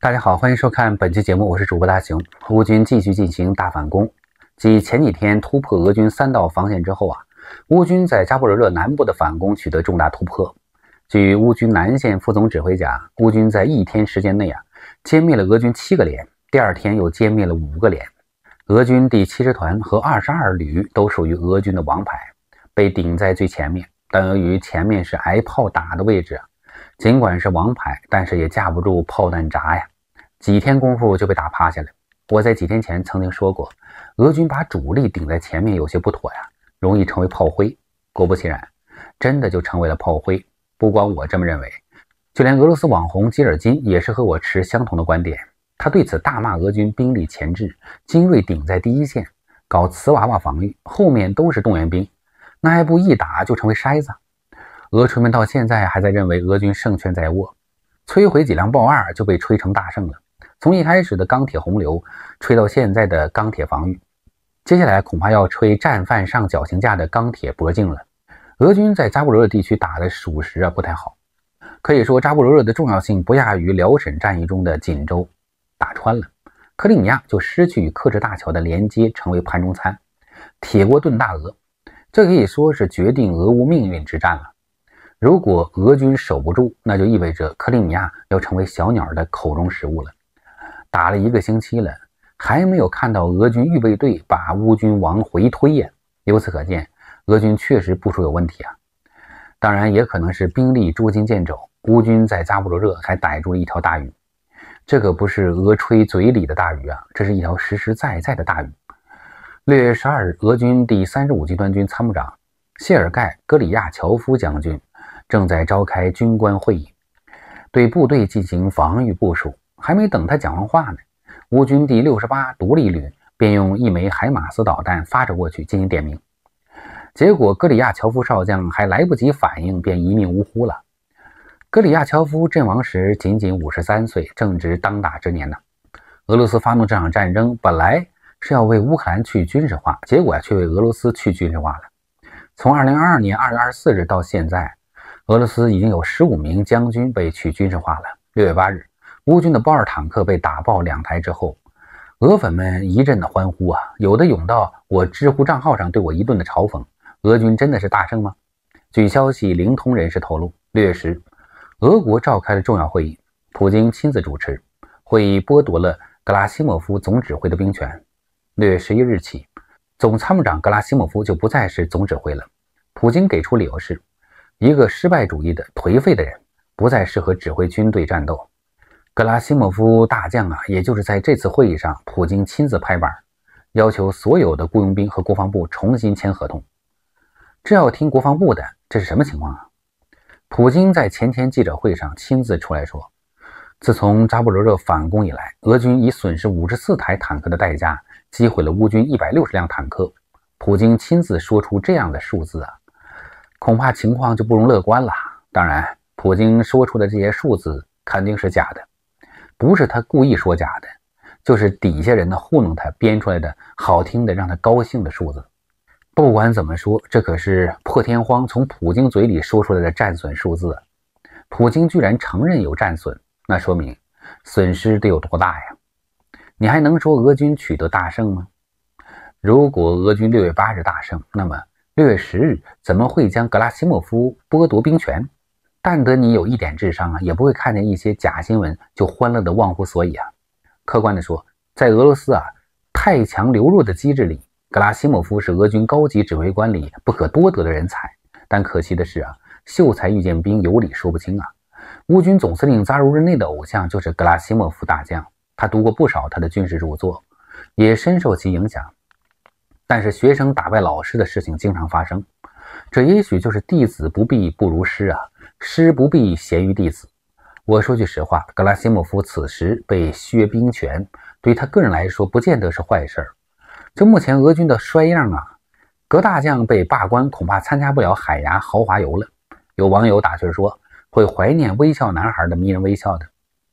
大家好，欢迎收看本期节目，我是主播大雄。乌军继续进行大反攻，继前几天突破俄军三道防线之后啊，乌军在扎波罗热南部的反攻取得重大突破。据乌军南线副总指挥讲，乌军在一天时间内啊，歼灭了俄军七个连，第二天又歼灭了五个连。俄军第七师团和二十二旅都属于俄军的王牌，被顶在最前面，但由于前面是挨炮打的位置。尽管是王牌，但是也架不住炮弹炸呀，几天功夫就被打趴下了。我在几天前曾经说过，俄军把主力顶在前面有些不妥呀，容易成为炮灰。果不其然，真的就成为了炮灰。不光我这么认为，就连俄罗斯网红吉尔金也是和我持相同的观点。他对此大骂俄军兵力前置，精锐顶在第一线，搞瓷娃娃防御，后面都是动员兵，那还不一打就成为筛子。俄吹们到现在还在认为俄军胜券在握，摧毁几辆豹二就被吹成大胜了。从一开始的钢铁洪流，吹到现在的钢铁防御，接下来恐怕要吹战犯上绞刑架的钢铁脖颈了。俄军在扎布罗热地区打的属实啊不太好，可以说扎布罗热的重要性不亚于辽沈战役中的锦州，打穿了克里米亚就失去与克制大桥的连接，成为盘中餐，铁锅炖大鹅，这可以说是决定俄乌命运之战了。如果俄军守不住，那就意味着克里米亚要成为小鸟的口中食物了。打了一个星期了，还没有看到俄军预备队把乌军往回推呀。由此可见，俄军确实部署有问题啊。当然，也可能是兵力捉襟见肘。乌军在扎布罗热还逮住了一条大鱼，这可不是俄吹嘴里的大鱼啊，这是一条实实在在的大鱼。六月十二日，俄军第三十五集团军参谋长谢尔盖·格里亚乔夫将军。正在召开军官会议，对部队进行防御部署。还没等他讲完话呢，乌军第六十八独立旅便用一枚海马斯导弹发射过去进行点名。结果，格里亚乔夫少将还来不及反应，便一命呜呼了。格里亚乔夫阵亡时仅仅五十三岁，正值当打之年呢。俄罗斯发动这场战争本来是要为乌克兰去军事化，结果却为俄罗斯去军事化了。从二零二二年二月二十四日到现在。俄罗斯已经有十五名将军被去军事化了。六月八日，乌军的豹二坦克被打爆两台之后，俄粉们一阵的欢呼啊！有的涌到我知乎账号上对我一顿的嘲讽：“俄军真的是大胜吗？”据消息灵通人士透露，六月十日，俄国召开了重要会议，普京亲自主持，会议剥夺了格拉西莫夫总指挥的兵权。六月十一日起，总参谋长格拉西莫夫就不再是总指挥了。普京给出理由是。一个失败主义的颓废的人，不再适合指挥军队战斗。格拉西莫夫大将啊，也就是在这次会议上，普京亲自拍板，要求所有的雇佣兵和国防部重新签合同。这要听国防部的，这是什么情况啊？普京在前天记者会上亲自出来说，自从扎波罗热反攻以来，俄军以损失五十四台坦克的代价击毁了乌军一百六十辆坦克。普京亲自说出这样的数字啊。恐怕情况就不容乐观了。当然，普京说出的这些数字肯定是假的，不是他故意说假的，就是底下人呢糊弄他编出来的，好听的让他高兴的数字。不管怎么说，这可是破天荒从普京嘴里说出来的战损数字。普京居然承认有战损，那说明损失得有多大呀？你还能说俄军取得大胜吗？如果俄军六月八日大胜，那么？六月十日，怎么会将格拉西莫夫剥夺兵权？但得你有一点智商啊，也不会看见一些假新闻就欢乐的忘乎所以啊。客观地说，在俄罗斯啊，太强流弱的机制里，格拉西莫夫是俄军高级指挥官里不可多得的人才。但可惜的是啊，秀才遇见兵，有理说不清啊。乌军总司令扎入日内的偶像就是格拉西莫夫大将，他读过不少他的军事著作，也深受其影响。但是学生打败老师的事情经常发生，这也许就是弟子不必不如师啊，师不必贤于弟子。我说句实话，格拉西莫夫此时被削兵权，对于他个人来说不见得是坏事儿。就目前俄军的衰样啊，格大将被罢官，恐怕参加不了海牙豪华游了。有网友打趣说，会怀念微笑男孩的迷人微笑的。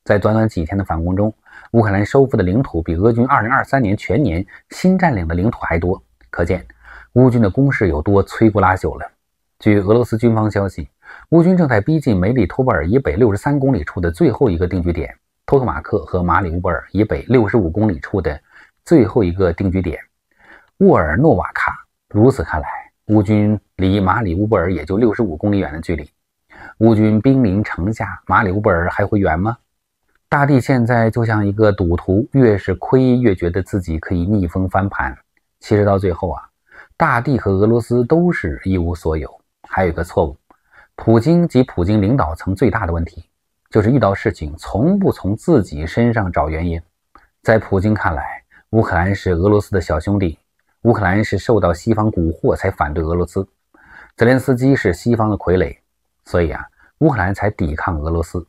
在短短几天的反攻中，乌克兰收复的领土比俄军2023年全年新占领的领土还多。可见，乌军的攻势有多摧枯拉朽了。据俄罗斯军方消息，乌军正在逼近梅里托波尔以北六十三公里处的最后一个定居点托克马克和马里乌波尔以北六十五公里处的最后一个定居点沃尔诺瓦卡。如此看来，乌军离马里乌波尔也就六十五公里远的距离。乌军兵临城下，马里乌波尔还会远吗？大地现在就像一个赌徒，越是亏，越觉得自己可以逆风翻盘。其实到最后啊，大帝和俄罗斯都是一无所有。还有一个错误，普京及普京领导层最大的问题就是遇到事情从不从自己身上找原因。在普京看来，乌克兰是俄罗斯的小兄弟，乌克兰是受到西方蛊惑才反对俄罗斯，泽连斯基是西方的傀儡，所以啊，乌克兰才抵抗俄罗斯。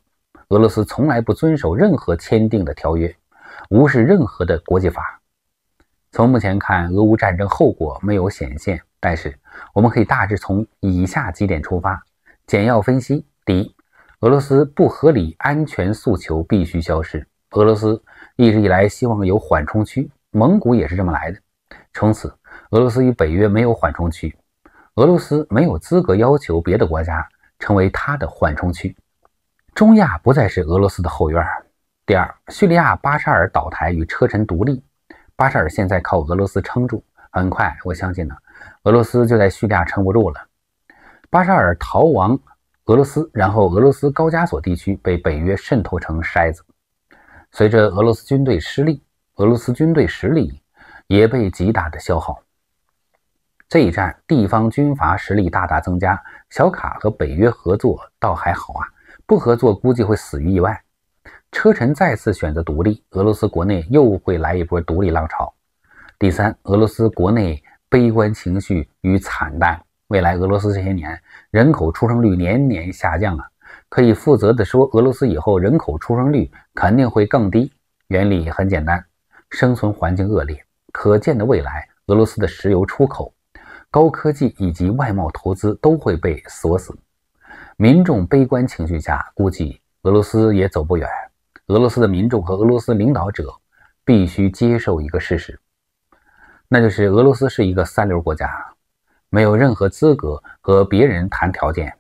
俄罗斯从来不遵守任何签订的条约，无视任何的国际法。从目前看，俄乌战争后果没有显现，但是我们可以大致从以下几点出发，简要分析：第一，俄罗斯不合理安全诉求必须消失。俄罗斯一直以来希望有缓冲区，蒙古也是这么来的。从此，俄罗斯与北约没有缓冲区，俄罗斯没有资格要求别的国家成为它的缓冲区。中亚不再是俄罗斯的后院。第二，叙利亚巴沙尔倒台与车臣独立。巴沙尔现在靠俄罗斯撑住，很快我相信呢，俄罗斯就在叙利亚撑不住了。巴沙尔逃亡俄罗斯，然后俄罗斯高加索地区被北约渗透成筛子。随着俄罗斯军队失利，俄罗斯军队实力也被极大的消耗。这一战，地方军阀实力大大增加。小卡和北约合作倒还好啊，不合作估计会死于意外。车臣再次选择独立，俄罗斯国内又会来一波独立浪潮。第三，俄罗斯国内悲观情绪与惨淡。未来俄罗斯这些年人口出生率年年下降啊，可以负责的说，俄罗斯以后人口出生率肯定会更低。原理很简单，生存环境恶劣。可见的未来，俄罗斯的石油出口、高科技以及外贸投资都会被锁死。民众悲观情绪下，估计俄罗斯也走不远。俄罗斯的民众和俄罗斯领导者必须接受一个事实，那就是俄罗斯是一个三流国家，没有任何资格和别人谈条件。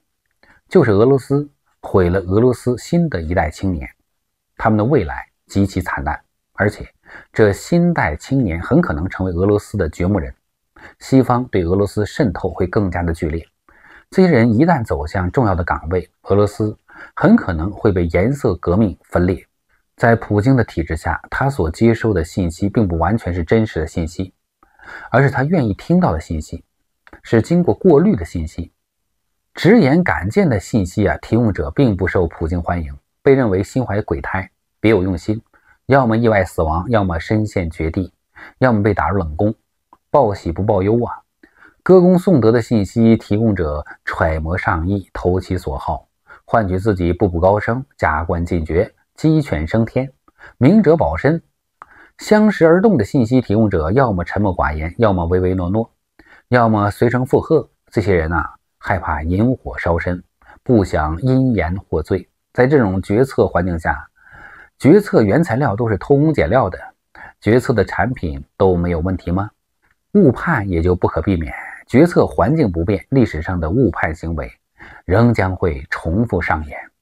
就是俄罗斯毁了俄罗斯新的一代青年，他们的未来极其惨淡，而且这新代青年很可能成为俄罗斯的掘墓人。西方对俄罗斯渗透会更加的剧烈，这些人一旦走向重要的岗位，俄罗斯很可能会被颜色革命分裂。在普京的体制下，他所接收的信息并不完全是真实的信息，而是他愿意听到的信息，是经过过滤的信息。直言敢谏的信息啊，提供者并不受普京欢迎，被认为心怀鬼胎、别有用心，要么意外死亡，要么身陷绝地，要么被打入冷宫，报喜不报忧啊。歌功颂德的信息提供者揣摩上意，投其所好，换取自己步步高升、加官进爵。鸡犬升天，明哲保身，相识而动的信息提供者，要么沉默寡言，要么唯唯诺诺，要么随声附和。这些人呐，害怕引火烧身，不想因言获罪。在这种决策环境下，决策原材料都是偷工减料的，决策的产品都没有问题吗？误判也就不可避免。决策环境不变，历史上的误判行为仍将会重复上演。